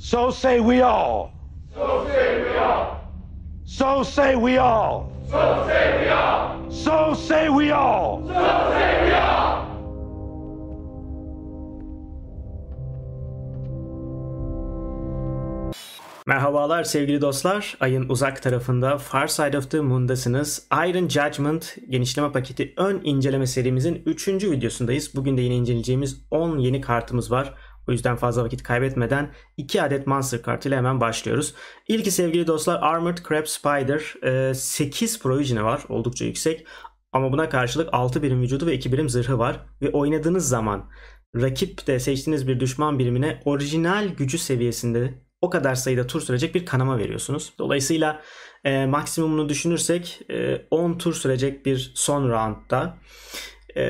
So say we all. So say we all. So say we all. So say we all. So say we all. So say we all. Merhabalar sevgili dostlar. Ayın uzak tarafında Far Side of the Moon'dasınız. Iron Judgment genişleme paketi ön inceleme serimizin 3. videosundayız. Bugün de yine inceleyeceğimiz 10 yeni kartımız var. O yüzden fazla vakit kaybetmeden 2 adet Monster kartıyla hemen başlıyoruz. İlki sevgili dostlar Armored Crab Spider 8 ee, provision'ı var. Oldukça yüksek. Ama buna karşılık 6 birim vücudu ve 2 birim zırhı var. Ve oynadığınız zaman rakip de seçtiğiniz bir düşman birimine orijinal gücü seviyesinde o kadar sayıda tur sürecek bir kanama veriyorsunuz. Dolayısıyla e, maksimumunu düşünürsek e, 10 tur sürecek bir son roundda e,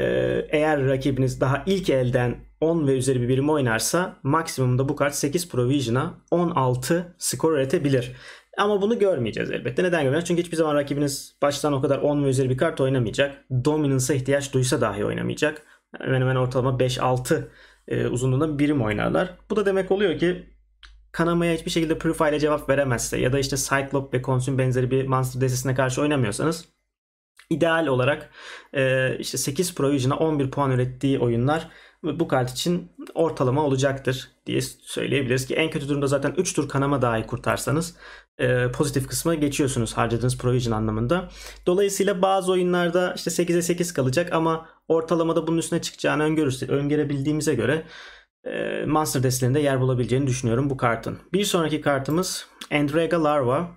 eğer rakibiniz daha ilk elden 10 ve üzeri bir birim oynarsa maksimumda bu kart 8 provision'a 16 skor üretebilir. Ama bunu görmeyeceğiz elbette. Neden görmeyeceğiz? Çünkü hiçbir zaman rakibiniz baştan o kadar 10 ve üzeri bir kart oynamayacak. Dominance'a ihtiyaç duysa dahi oynamayacak. Hemen hemen ortalama 5-6 e, uzunluğunda birim oynarlar. Bu da demek oluyor ki kanamaya hiçbir şekilde Purify ile cevap veremezse ya da işte Cyclop ve Consume benzeri bir Monster destesine karşı oynamıyorsanız ideal olarak e, işte 8 Provision'a 11 puan ürettiği oyunlar bu kart için ortalama olacaktır diye söyleyebiliriz ki en kötü durumda zaten 3 tur kanama dahi kurtarsanız e, pozitif kısma geçiyorsunuz harcadığınız provision anlamında. Dolayısıyla bazı oyunlarda işte 8'e 8 kalacak ama ortalamada bunun üstüne çıkacağını öngörürse, öngörebildiğimize göre e, Monster destelerinde yer bulabileceğini düşünüyorum bu kartın. Bir sonraki kartımız Andrega Larva.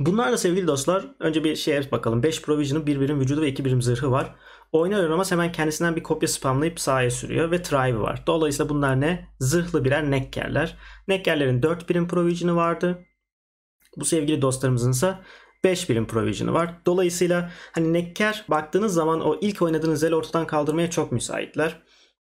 Bunlar da sevgili dostlar önce bir şeye bakalım. 5 Provision'ın 1 birim vücudu ve 2 birim zırhı var. Oynar oynamaz hemen kendisinden bir kopya spamlayıp sahaya sürüyor ve Tribe var. Dolayısıyla bunlar ne? Zırhlı birer Neckerler. Neckerlerin 4 birim Provision'ı vardı. Bu sevgili dostlarımızın ise 5 birim provision'ı var. Dolayısıyla hani Necker baktığınız zaman o ilk oynadığınız el ortadan kaldırmaya çok müsaitler.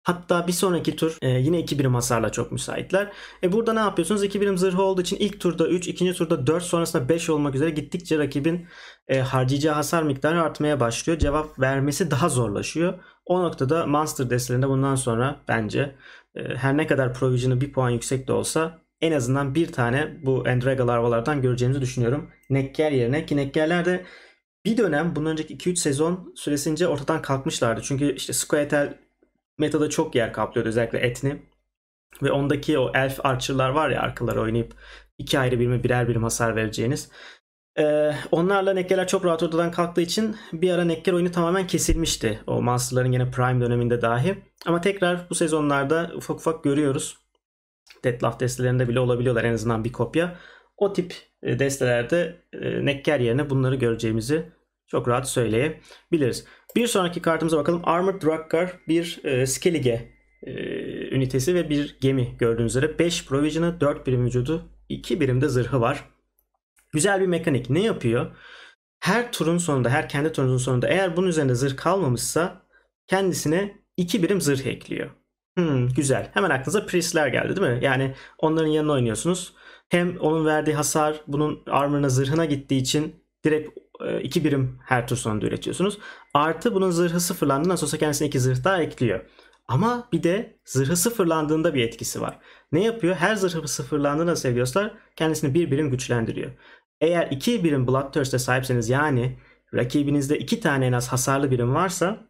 Hatta bir sonraki tur e, yine 2 birim hasarla çok müsaitler. E burada ne yapıyorsunuz? 2 birim zırhı olduğu için ilk turda 3, ikinci turda 4 sonrasında 5 olmak üzere gittikçe rakibin e, harcayacağı hasar miktarı artmaya başlıyor. Cevap vermesi daha zorlaşıyor. O noktada Monster destelerinde bundan sonra bence e, her ne kadar provision'ı 1 puan yüksek de olsa en azından bir tane bu Endraga larvalardan göreceğimizi düşünüyorum. Nekker yerine ki Nekkerler de bir dönem bundan önceki 2-3 sezon süresince ortadan kalkmışlardı. Çünkü işte Squirtle metada çok yer kaplıyordu özellikle Etni. Ve ondaki o elf archer'lar var ya arkalar oynayıp iki ayrı birime birer birim hasar vereceğiniz. Ee, onlarla nekkeler çok rahat ortadan kalktığı için bir ara nekker oyunu tamamen kesilmişti. O Monster'ların yine Prime döneminde dahi. Ama tekrar bu sezonlarda ufak ufak görüyoruz. Deadlaugh destelerinde bile olabiliyorlar en azından bir kopya. O tip e, destelerde e, nekker yerine bunları göreceğimizi çok rahat söyleyebiliriz. Bir sonraki kartımıza bakalım. Armored Drakkar bir e, Skellige e, ünitesi ve bir gemi gördüğünüz üzere. 5 Provision'ı, 4 birim vücudu, 2 de zırhı var. Güzel bir mekanik. Ne yapıyor? Her turun sonunda, her kendi turunun sonunda eğer bunun üzerinde zırh kalmamışsa kendisine 2 birim zırh ekliyor. Hmm, güzel. Hemen aklınıza Priest'ler geldi değil mi? Yani onların yanına oynuyorsunuz. Hem onun verdiği hasar bunun armor'ına zırhına gittiği için direkt 2 e, birim her tur sonunda üretiyorsunuz. Artı bunun zırhı sıfırlandığında nasıl olsa kendisine 2 zırh daha ekliyor. Ama bir de zırhı sıfırlandığında bir etkisi var. Ne yapıyor? Her zırhı sıfırlandığında seviyorlar kendisini bir birim güçlendiriyor. Eğer 2 birim Bloodthirst'e sahipseniz yani rakibinizde 2 tane en az hasarlı birim varsa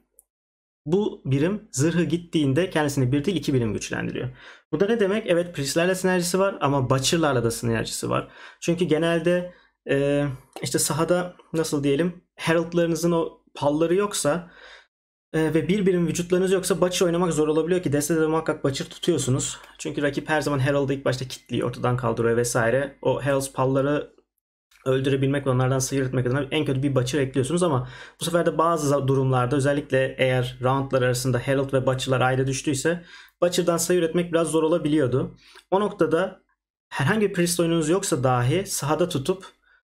bu birim zırhı gittiğinde kendisini bir değil iki birim güçlendiriyor. Bu da ne demek? Evet priestlerle sinerjisi var ama Butcher'larla da sinerjisi var. Çünkü genelde e, işte sahada nasıl diyelim heraldlarınızın o palları yoksa e, ve bir vücutlarınız yoksa Batcher oynamak zor olabiliyor ki destede de muhakkak Batcher tutuyorsunuz. Çünkü rakip her zaman Herald'ı ilk başta kitliyor, ortadan kaldırıyor vesaire. O Herald palları öldürebilmek ve onlardan sıyırtmak adına en kötü bir Batcher ekliyorsunuz ama bu sefer de bazı durumlarda özellikle eğer roundlar arasında Herald ve Batcher'lar ayrı düştüyse Batcher'dan sayı üretmek biraz zor olabiliyordu. O noktada herhangi bir priest oyununuz yoksa dahi sahada tutup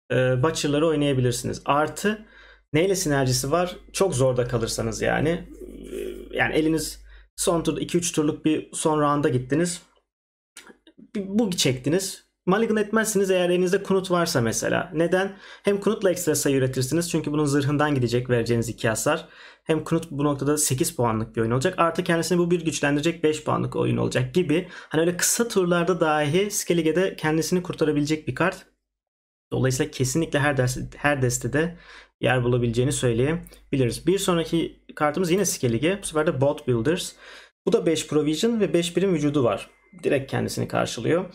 e, ee, Butcher'ları oynayabilirsiniz. Artı neyle sinerjisi var? Çok zorda kalırsanız yani. Ee, yani eliniz son tur 2-3 turluk bir son rounda gittiniz. Bu çektiniz. Mulligan etmezsiniz eğer elinizde kunut varsa mesela. Neden? Hem kunutla ekstra sayı üretirsiniz çünkü bunun zırhından gidecek vereceğiniz iki hasar. Hem kunut bu noktada 8 puanlık bir oyun olacak. Artı kendisini bu bir güçlendirecek 5 puanlık oyun olacak gibi. Hani öyle kısa turlarda dahi Skelige'de kendisini kurtarabilecek bir kart. Dolayısıyla kesinlikle her ders her destede yer bulabileceğini söyleyebiliriz. Bir sonraki kartımız yine Skellige. Bu sefer de Bot Builders. Bu da 5 Provision ve 5 birim vücudu var. Direkt kendisini karşılıyor.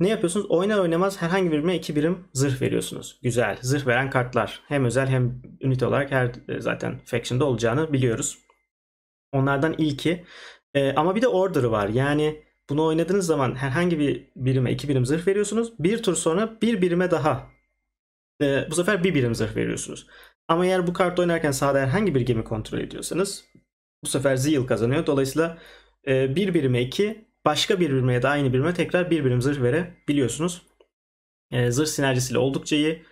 Ne yapıyorsunuz? Oynar oynamaz herhangi birime 2 birim zırh veriyorsunuz. Güzel. Zırh veren kartlar. Hem özel hem ünite olarak her e, zaten faction'da olacağını biliyoruz. Onlardan ilki. Ee, ama bir de order'ı var. Yani bunu oynadığınız zaman herhangi bir birime 2 birim zırh veriyorsunuz. Bir tur sonra bir birime daha e, bu sefer bir birim zırh veriyorsunuz. Ama eğer bu kartla oynarken sahada herhangi bir gemi kontrol ediyorsanız bu sefer zeal kazanıyor. Dolayısıyla e, bir birime iki başka bir birime ya da aynı birime tekrar bir birim zırh verebiliyorsunuz. E, zırh sinerjisiyle oldukça iyi.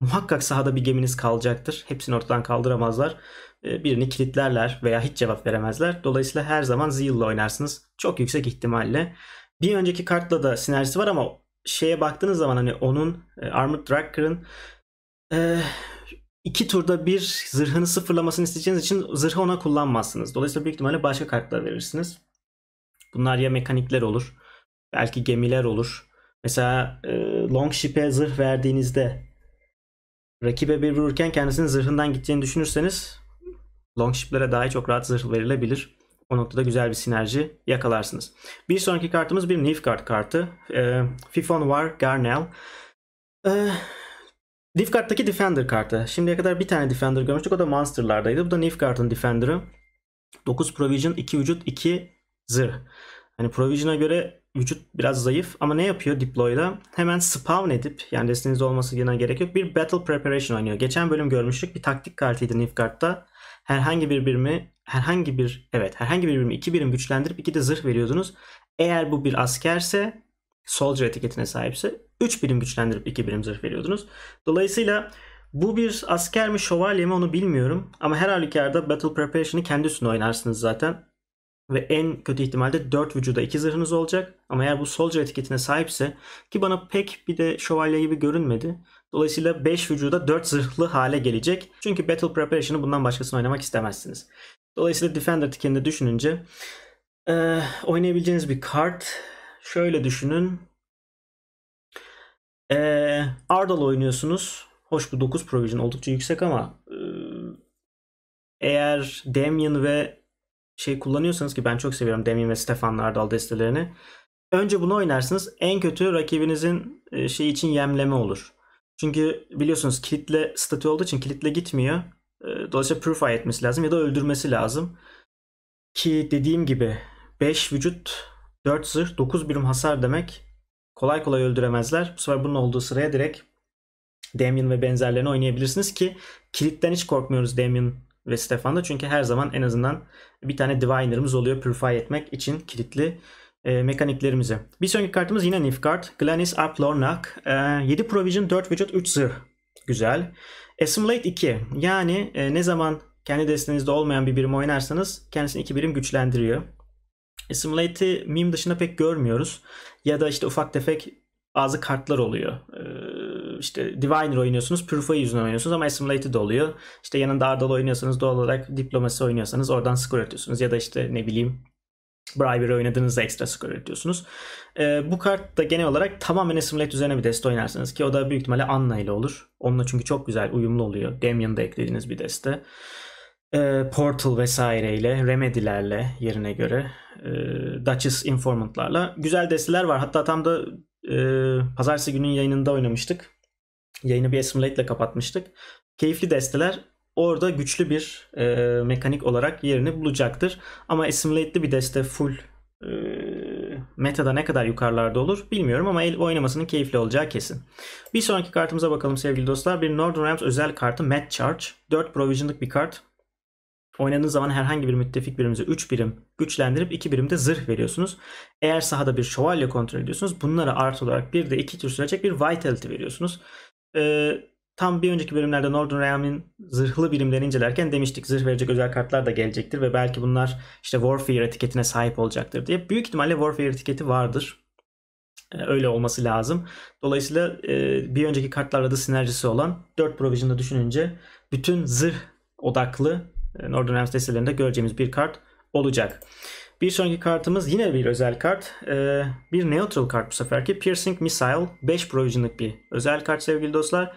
Muhakkak sahada bir geminiz kalacaktır. Hepsini ortadan kaldıramazlar. E, birini kilitlerler veya hiç cevap veremezler. Dolayısıyla her zaman zeal ile oynarsınız. Çok yüksek ihtimalle. Bir önceki kartla da sinerjisi var ama şeye baktığınız zaman hani onun e, Armored Dragger'ın e, iki turda bir zırhını sıfırlamasını isteyeceğiniz için zırhı ona kullanmazsınız. Dolayısıyla büyük ihtimalle başka kartlar verirsiniz. Bunlar ya mekanikler olur. Belki gemiler olur. Mesela e, Longship'e zırh verdiğinizde rakibe bir vururken kendisinin zırhından gideceğini düşünürseniz Longship'lere daha çok rahat zırh verilebilir. O noktada güzel bir sinerji yakalarsınız. Bir sonraki kartımız bir Nilfgaard kartı. E, ee, Fifon Var Garnel. E, ee, Nilfgaard'daki Defender kartı. Şimdiye kadar bir tane Defender görmüştük. O da Monster'lardaydı. Bu da Nilfgaard'ın Defender'ı. 9 Provision, 2 vücut, 2 zırh. Hani Provision'a göre vücut biraz zayıf ama ne yapıyor deploy'la? Hemen spawn edip yani destenizde olması yine gerek yok. Bir battle preparation oynuyor. Geçen bölüm görmüştük. Bir taktik kartıydı Nilfgaard'da. Herhangi bir birimi herhangi bir evet herhangi bir birim iki birim güçlendirip iki de zırh veriyordunuz. Eğer bu bir askerse soldier etiketine sahipse 3 birim güçlendirip 2 birim zırh veriyordunuz. Dolayısıyla bu bir asker mi şövalye mi onu bilmiyorum. Ama her halükarda Battle Preparation'ı kendi üstüne oynarsınız zaten. Ve en kötü ihtimalde 4 vücuda 2 zırhınız olacak. Ama eğer bu soldier etiketine sahipse ki bana pek bir de şövalye gibi görünmedi. Dolayısıyla 5 vücuda 4 zırhlı hale gelecek. Çünkü Battle Preparation'ı bundan başkasını oynamak istemezsiniz. Dolayısıyla Defender tikenini düşününce e, oynayabileceğiniz bir kart. Şöyle düşünün. E, Ardal oynuyorsunuz. Hoş bu 9 provision oldukça yüksek ama e, eğer Damien ve şey kullanıyorsanız ki ben çok seviyorum Damien ve Stefan Ardal destelerini. Önce bunu oynarsınız. En kötü rakibinizin e, şey için yemleme olur. Çünkü biliyorsunuz kilitle statü olduğu için kilitle gitmiyor. Ee, dolayısıyla purify etmesi lazım ya da öldürmesi lazım. Ki dediğim gibi 5 vücut 4 zırh 9 birim hasar demek kolay kolay öldüremezler. Bu sefer bunun olduğu sıraya direkt Damien ve benzerlerini oynayabilirsiniz ki kilitten hiç korkmuyoruz Damien ve Stefan'da çünkü her zaman en azından bir tane Diviner'ımız oluyor Purify etmek için kilitli e, mekaniklerimizi. Bir sonraki kartımız yine Nifgard. Glanis Aplornak. E, 7 Provision 4 vücut 3 zırh. Güzel. Assimilate 2 yani e, ne zaman kendi destenizde olmayan bir birim oynarsanız kendisini iki birim güçlendiriyor. Assimilate'i meme dışında pek görmüyoruz. Ya da işte ufak tefek bazı kartlar oluyor. Ee, işte Diviner oynuyorsunuz, Purify yüzünden oynuyorsunuz ama Assimilate'i de oluyor. İşte yanında Ardal oynuyorsanız doğal olarak Diplomasi oynuyorsanız oradan skor atıyorsunuz. Ya da işte ne bileyim Bribery oynadığınızda ekstra skor ediyorsunuz. E, ee, bu kart da genel olarak tamamen Assimilate üzerine bir deste oynarsanız ki o da büyük ihtimalle Anna ile olur. Onunla çünkü çok güzel uyumlu oluyor. Damien'ı da eklediğiniz bir deste. E, ee, Portal vesaireyle, Remedy'lerle yerine göre e, Duchess Informant'larla güzel desteler var. Hatta tam da e, pazartesi günün yayınında oynamıştık. Yayını bir Assimilate'le kapatmıştık. Keyifli desteler orada güçlü bir e, mekanik olarak yerini bulacaktır. Ama assimilate'li bir deste full e, metada ne kadar yukarılarda olur bilmiyorum ama el oynamasının keyifli olacağı kesin. Bir sonraki kartımıza bakalım sevgili dostlar. Bir Northern Rams özel kartı Mad Charge. 4 provision'lık bir kart. Oynadığınız zaman herhangi bir müttefik birimize 3 birim güçlendirip 2 birim de zırh veriyorsunuz. Eğer sahada bir şövalye kontrol ediyorsunuz bunlara artı olarak bir de 2 tür sürecek bir vitality veriyorsunuz. Ee, tam bir önceki bölümlerde Northern Realm'in zırhlı birimlerini incelerken demiştik zırh verecek özel kartlar da gelecektir ve belki bunlar işte Warfare etiketine sahip olacaktır diye. Büyük ihtimalle Warfare etiketi vardır. Ee, öyle olması lazım. Dolayısıyla e, bir önceki kartlarla da sinerjisi olan 4 Provision'da düşününce bütün zırh odaklı e, Northern Realms destelerinde göreceğimiz bir kart olacak. Bir sonraki kartımız yine bir özel kart. Ee, bir neutral kart bu seferki. Piercing Missile 5 Provision'lık bir özel kart sevgili dostlar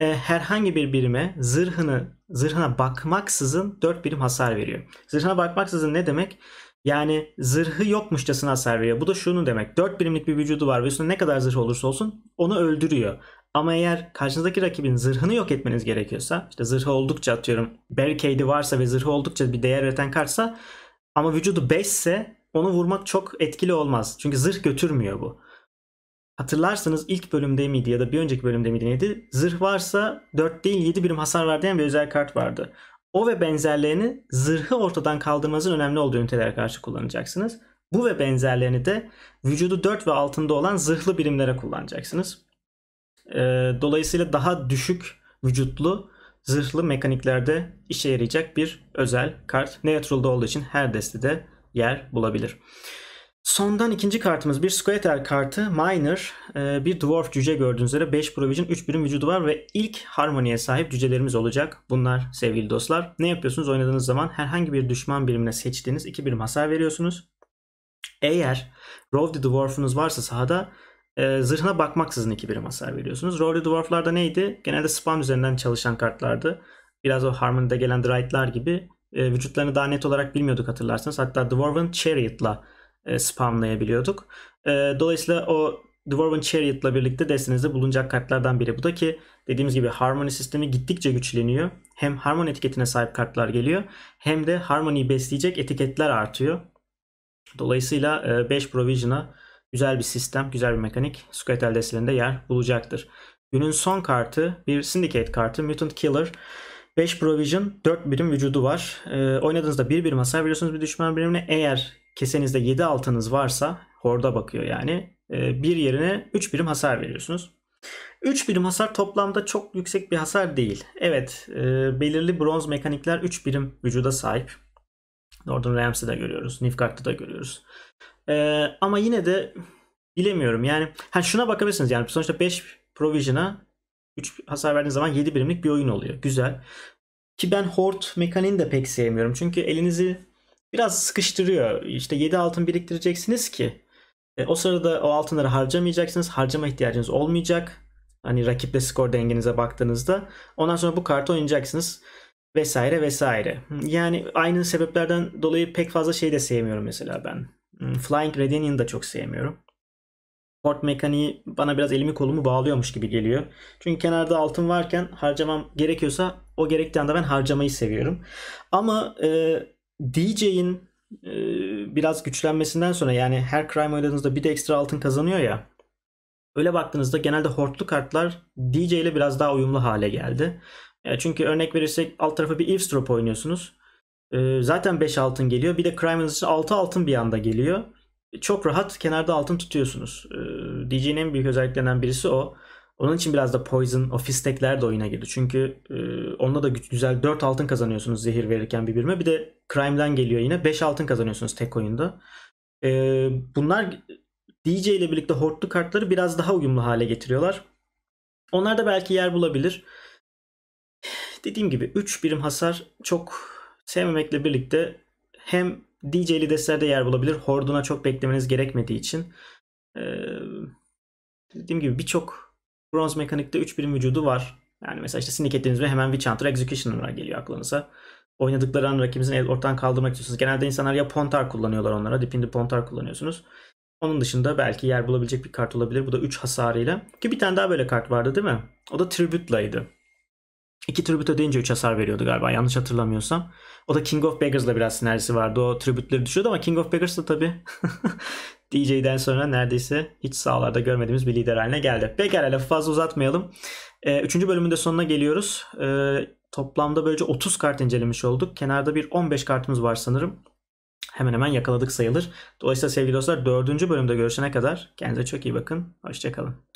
e, herhangi bir birime zırhını zırhına bakmaksızın 4 birim hasar veriyor. Zırhına bakmaksızın ne demek? Yani zırhı yokmuşçasına hasar veriyor. Bu da şunu demek. 4 birimlik bir vücudu var ve üstüne ne kadar zırh olursa olsun onu öldürüyor. Ama eğer karşınızdaki rakibin zırhını yok etmeniz gerekiyorsa işte zırhı oldukça atıyorum barricade'i varsa ve zırhı oldukça bir değer üreten kartsa ama vücudu 5 ise onu vurmak çok etkili olmaz. Çünkü zırh götürmüyor bu. Hatırlarsanız ilk bölümde miydi ya da bir önceki bölümde miydi neydi? Zırh varsa 4 değil 7 birim hasar verdiğin bir özel kart vardı. O ve benzerlerini zırhı ortadan kaldırmanızın önemli olduğu ünitelere karşı kullanacaksınız. Bu ve benzerlerini de vücudu 4 ve altında olan zırhlı birimlere kullanacaksınız. Ee, dolayısıyla daha düşük vücutlu zırhlı mekaniklerde işe yarayacak bir özel kart. Neutral'da olduğu için her destede yer bulabilir. Sondan ikinci kartımız bir Squatter kartı. Minor e, bir Dwarf cüce gördüğünüz üzere 5 Provision 3 birim vücudu var ve ilk harmoniye sahip cücelerimiz olacak. Bunlar sevgili dostlar. Ne yapıyorsunuz? Oynadığınız zaman herhangi bir düşman birimine seçtiğiniz 2 birim hasar veriyorsunuz. Eğer Rove the Dwarf'unuz varsa sahada e, zırhına bakmaksızın 2 birim hasar veriyorsunuz. Rove the Dwarf'larda neydi? Genelde spam üzerinden çalışan kartlardı. Biraz o Harmony'de gelen Dright'lar gibi e, vücutlarını daha net olarak bilmiyorduk hatırlarsanız. Hatta Dwarven Chariot'la e, spamlayabiliyorduk. E, dolayısıyla o Dwarven Chariot'la birlikte destenizde bulunacak kartlardan biri bu da ki dediğimiz gibi Harmony sistemi gittikçe güçleniyor. Hem Harmony etiketine sahip kartlar geliyor hem de Harmony'yi besleyecek etiketler artıyor. Dolayısıyla 5 e, Provision'a güzel bir sistem, güzel bir mekanik Squirtle destelerinde yer bulacaktır. Günün son kartı bir Syndicate kartı Mutant Killer. 5 Provision 4 birim vücudu var. oynadığınızda 1 bir masaya veriyorsunuz bir düşman birimine. Eğer kesenizde 7 altınız varsa horda bakıyor yani e, bir yerine 3 birim hasar veriyorsunuz. 3 birim hasar toplamda çok yüksek bir hasar değil. Evet e, belirli bronz mekanikler 3 birim vücuda sahip. Northern Rams'ı da görüyoruz. Nifgard'ı da görüyoruz. E, ama yine de bilemiyorum yani. Ha, şuna bakabilirsiniz yani sonuçta 5 Provision'a 3 hasar verdiğiniz zaman 7 birimlik bir oyun oluyor. Güzel. Ki ben Horde mekaniğini de pek sevmiyorum. Çünkü elinizi biraz sıkıştırıyor. İşte 7 altın biriktireceksiniz ki e, o sırada o altınları harcamayacaksınız. Harcama ihtiyacınız olmayacak. Hani rakiple skor dengenize baktığınızda. Ondan sonra bu kartı oynayacaksınız vesaire vesaire. Yani aynı sebeplerden dolayı pek fazla şey de sevmiyorum mesela ben. Hmm, Flying Redenian'ı da çok sevmiyorum. Port mekaniği bana biraz elimi kolumu bağlıyormuş gibi geliyor. Çünkü kenarda altın varken harcamam gerekiyorsa o gerektiği anda ben harcamayı seviyorum. Ama e, DJ'in e, biraz güçlenmesinden sonra yani her crime oynadığınızda bir de ekstra altın kazanıyor ya. Öyle baktığınızda genelde hortlu kartlar DJ ile biraz daha uyumlu hale geldi. E, çünkü örnek verirsek alt tarafı bir eavesdrop oynuyorsunuz. E, zaten 5 altın geliyor. Bir de crime'ınız için 6 altın bir anda geliyor. E, çok rahat kenarda altın tutuyorsunuz. E, DJ'nin en büyük özelliklerinden birisi o. Onun için biraz da Poison o fistekler de oyuna girdi. Çünkü e, onunla da güzel 4 altın kazanıyorsunuz zehir verirken birbirime. Bir de Crime'den geliyor yine 5 altın kazanıyorsunuz tek oyunda. E, bunlar DJ ile birlikte hortlu kartları biraz daha uyumlu hale getiriyorlar. Onlar da belki yer bulabilir. Dediğim gibi 3 birim hasar çok sevmemekle birlikte hem DJ'li destlerde yer bulabilir. Horduna çok beklemeniz gerekmediği için. Ee, dediğim gibi birçok Bronze mekanikte 3 birim vücudu var. Yani mesela işte ettiğiniz ve hemen Witch Executioner'lar geliyor aklınıza. Oynadıkları an el ortadan kaldırmak istiyorsunuz. Genelde insanlar ya Pontar kullanıyorlar onlara. Dipindi Pontar kullanıyorsunuz. Onun dışında belki yer bulabilecek bir kart olabilir. Bu da 3 hasarıyla. Ki bir tane daha böyle kart vardı değil mi? O da Tribute'laydı. 2 tribute ödeyince 3 hasar veriyordu galiba yanlış hatırlamıyorsam. O da King of Baggers'la biraz sinerjisi vardı. O tributeleri düşürdü ama King of beggars da tabii DJ'den sonra neredeyse hiç sahalarda görmediğimiz bir lider haline geldi. Pekala lafı fazla uzatmayalım. Ee, üçüncü bölümün de sonuna geliyoruz. Ee, toplamda böylece 30 kart incelemiş olduk. Kenarda bir 15 kartımız var sanırım. Hemen hemen yakaladık sayılır. Dolayısıyla sevgili dostlar dördüncü bölümde görüşene kadar kendinize çok iyi bakın. Hoşçakalın.